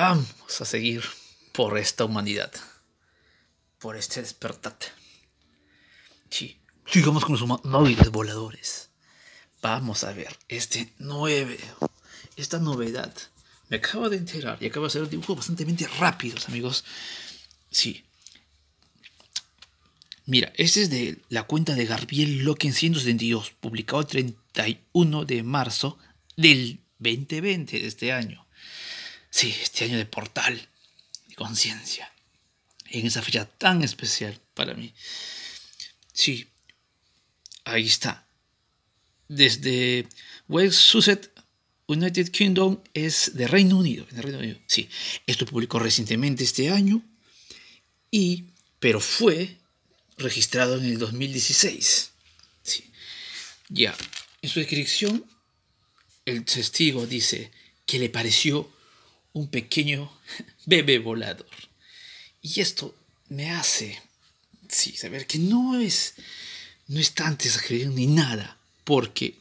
vamos a seguir por esta humanidad, por este despertar. Sí, sigamos con los móviles voladores. Vamos a ver este 9, esta novedad. Me acabo de enterar y acaba de hacer un dibujo bastante rápido, amigos. Sí. Mira, este es de la cuenta de Garbiel Loquen 172, publicado el 31 de marzo del 2020 de este año. Sí, este año de portal, de conciencia. En esa fecha tan especial para mí. Sí, ahí está. Desde West Sussex, United Kingdom, es de Reino Unido. Sí, esto publicó recientemente este año, y, pero fue registrado en el 2016. Sí. Ya, en su descripción, el testigo dice que le pareció un pequeño bebé volador. Y esto me hace, sí, saber que no es, no es tan desagradable ni nada, porque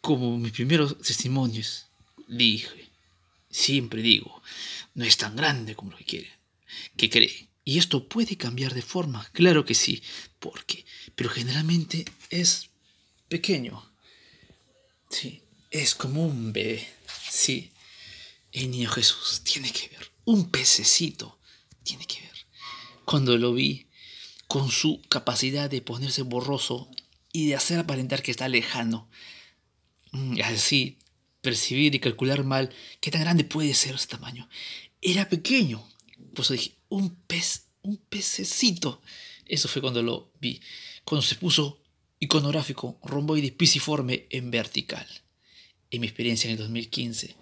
como mis primeros testimonios dije, siempre digo, no es tan grande como lo que que cree Y esto puede cambiar de forma, claro que sí, porque, pero generalmente es pequeño. Sí, es como un bebé, sí el niño Jesús tiene que ver. Un pececito tiene que ver. Cuando lo vi con su capacidad de ponerse borroso y de hacer aparentar que está lejano. Mm, así, percibir y calcular mal qué tan grande puede ser ese tamaño. Era pequeño. pues eso dije, un pez, un pececito. Eso fue cuando lo vi. Cuando se puso iconográfico, romboide pisiforme en vertical. En mi experiencia en el 2015.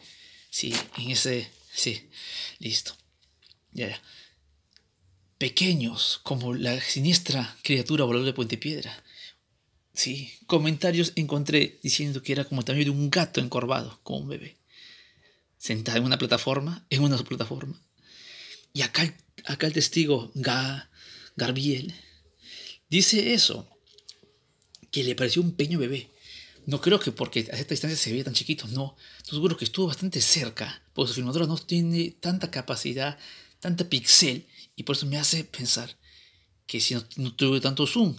Sí, en ese. Sí, listo. Ya, ya. Pequeños, como la siniestra criatura voladora de Puente Piedra. Sí, comentarios encontré diciendo que era como el tamaño de un gato encorvado, como un bebé. Sentado en una plataforma, en una plataforma. Y acá, acá el testigo, Garbiel, dice eso, que le pareció un pequeño bebé. No creo que porque a esta distancia se veía tan chiquito, no. Estoy seguro que estuvo bastante cerca, pues, porque su filmadora no tiene tanta capacidad, tanta pixel, y por eso me hace pensar que si no, no tuve tanto zoom,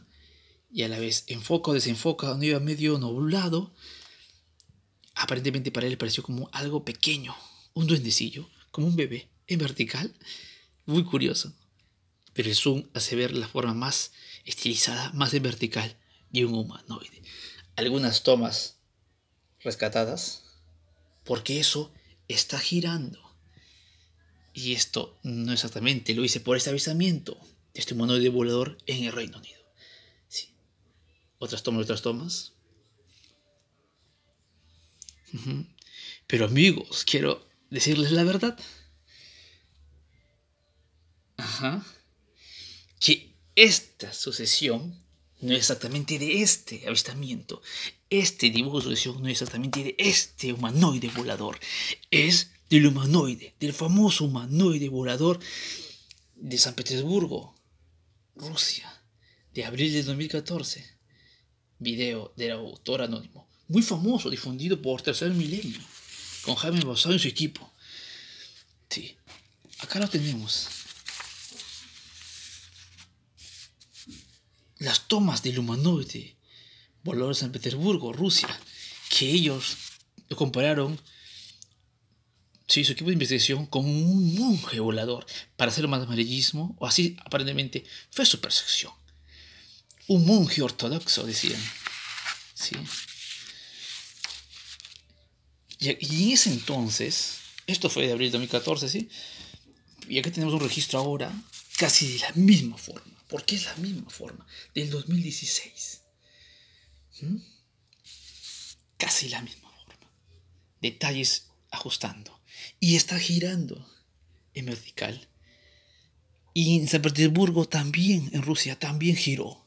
y a la vez enfoca o desenfoca donde iba medio nublado, aparentemente para él pareció como algo pequeño, un duendecillo, como un bebé, en vertical. Muy curioso. Pero el zoom hace ver la forma más estilizada, más en vertical de un humanoide algunas tomas rescatadas, porque eso está girando. Y esto no exactamente lo hice por este avisamiento de este de volador en el Reino Unido. Otras tomas, otras tomas. Pero amigos, quiero decirles la verdad. Que esta sucesión no es exactamente de este avistamiento. Este dibujo de no es exactamente de este humanoide volador. Es del humanoide, del famoso humanoide volador de San Petersburgo, Rusia, de abril de 2014. Video del autor anónimo. Muy famoso, difundido por Tercer Milenio, con Jaime basado en su equipo. Sí, acá lo tenemos. las tomas del humanoide volador de San Petersburgo, Rusia, que ellos lo compararon, sí, su equipo de investigación, con un monje volador, para hacer más amarillismo, o así aparentemente fue su percepción. Un monje ortodoxo, decían. ¿sí? Y en ese entonces, esto fue de abril de 2014, ¿sí? Y aquí tenemos un registro ahora casi de la misma forma, porque es la misma forma del 2016. ¿Mm? Casi la misma forma. Detalles ajustando. Y está girando en vertical. Y en San Petersburgo también, en Rusia, también giró.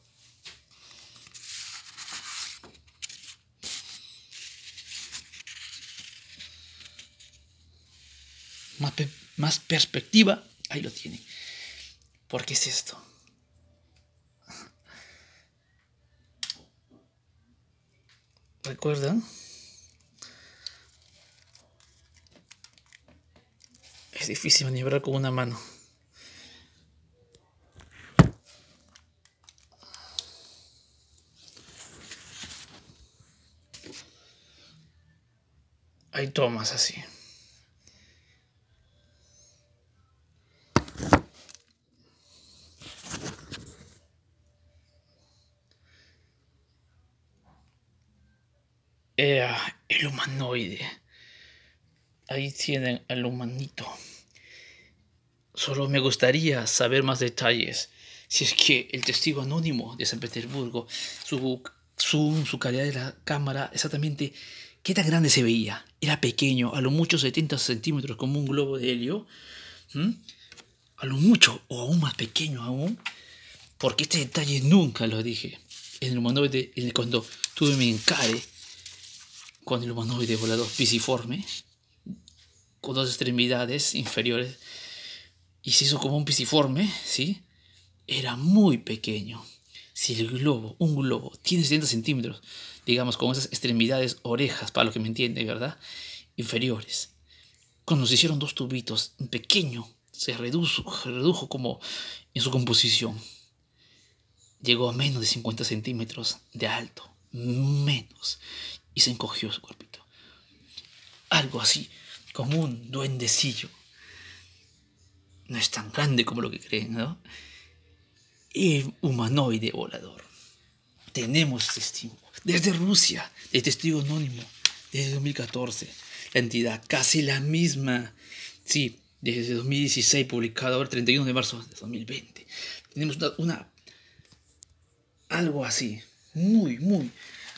Más, más perspectiva, ahí lo tiene ¿Por qué es esto? ¿Recuerdan? Es difícil maniobrar con una mano. Hay tomas así. Era el humanoide. Ahí tienen al humanito. Solo me gustaría saber más detalles. Si es que el testigo anónimo de San Petersburgo, su zoom, su calidad de la cámara, exactamente qué tan grande se veía. Era pequeño, a lo mucho 70 centímetros, como un globo de helio. A lo mucho, o aún más pequeño aún. Porque este detalle nunca lo dije. En el humanoide, cuando tuve mi encare, con el humanoide volador pisiforme, con dos extremidades inferiores, y se hizo como un pisiforme, ¿sí? Era muy pequeño. Si el globo, un globo, tiene 70 centímetros, digamos, con esas extremidades, orejas, para lo que me entiende, ¿verdad? Inferiores. Cuando se hicieron dos tubitos, pequeño, se redujo, se redujo como en su composición. Llegó a menos de 50 centímetros de alto, menos y se encogió su cuerpito. Algo así, como un duendecillo. No es tan grande como lo que creen, ¿no? humanoide volador. Tenemos testigo. Desde Rusia, de testigo anónimo, desde 2014. La entidad, casi la misma. Sí, desde 2016, publicado el 31 de marzo de 2020. Tenemos una algo así, muy, muy,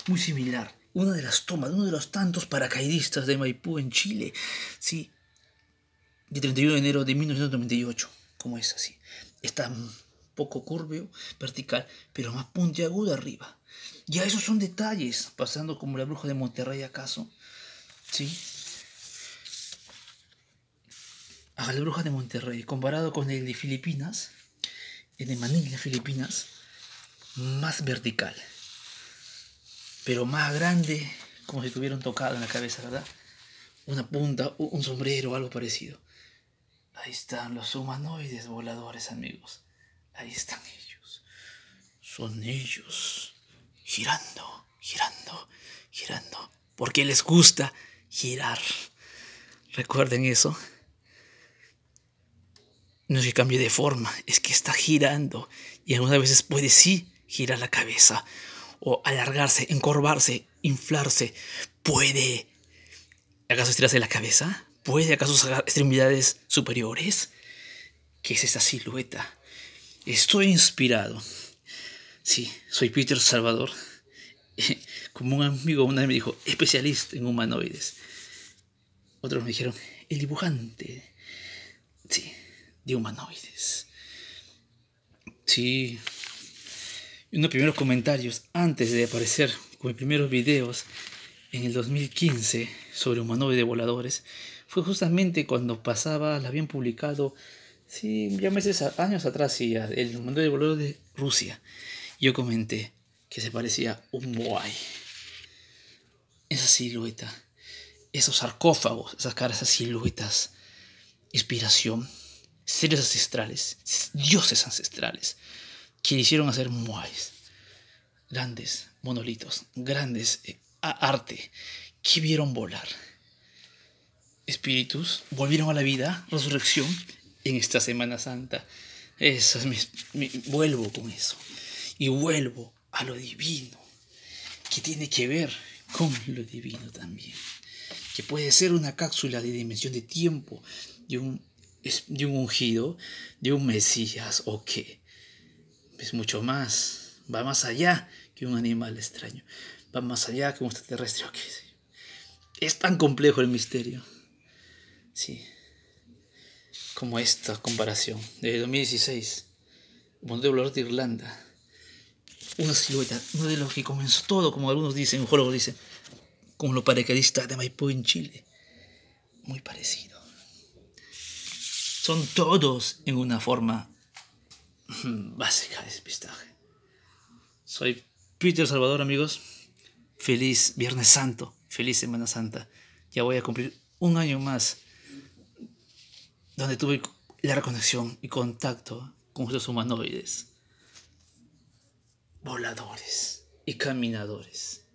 muy similar una de las tomas uno de los tantos paracaidistas de Maipú en Chile, sí, de 31 de enero de 1998, como es así. Está poco curvo, vertical, pero más puntiagudo arriba. Ya esos son detalles, pasando como la bruja de Monterrey acaso, sí. A la bruja de Monterrey, comparado con el de Filipinas, el de Manila, Filipinas, más vertical pero más grande, como si tuvieran tocado en la cabeza, ¿verdad? Una punta, un sombrero, algo parecido. Ahí están los humanoides voladores, amigos. Ahí están ellos. Son ellos. Girando, girando, girando. Porque les gusta girar. Recuerden eso. No se que cambie de forma, es que está girando. Y algunas veces puede sí girar la cabeza o alargarse, encorvarse, inflarse. ¿Puede acaso estirarse la cabeza? ¿Puede acaso sacar extremidades superiores? ¿Qué es esa silueta? Estoy inspirado. Sí, soy Peter Salvador. Como un amigo una vez me dijo, especialista en humanoides. Otros me dijeron, el dibujante. Sí, de humanoides. Sí, unos primeros comentarios antes de aparecer con mis primeros videos en el 2015 sobre de voladores fue justamente cuando pasaba, la habían publicado, sí, ya meses, años atrás, sí, el de voladores de Rusia. Yo comenté que se parecía un Moai. Esa silueta, esos sarcófagos, esas caras, esas siluetas, inspiración, seres ancestrales, dioses ancestrales hicieron hacer muais, grandes monolitos, grandes eh, arte, que vieron volar. Espíritus volvieron a la vida, resurrección, en esta Semana Santa. Eso es vuelvo con eso. Y vuelvo a lo divino, que tiene que ver con lo divino también. Que puede ser una cápsula de dimensión de tiempo, de un, un ungido, de un Mesías o qué es mucho más, va más allá que un animal extraño, va más allá que un extraterrestre. Es tan complejo el misterio. Sí. Como esta comparación. de 2016, Mundo de Irlanda. Una silueta, uno de los que comenzó todo, como algunos dicen, lo dicen, como los paracaidistas de Maipú en Chile. Muy parecido. Son todos en una forma básica despistaje. Soy Peter Salvador, amigos. Feliz Viernes Santo, feliz Semana Santa. Ya voy a cumplir un año más donde tuve la reconexión y contacto con los humanoides, voladores y caminadores.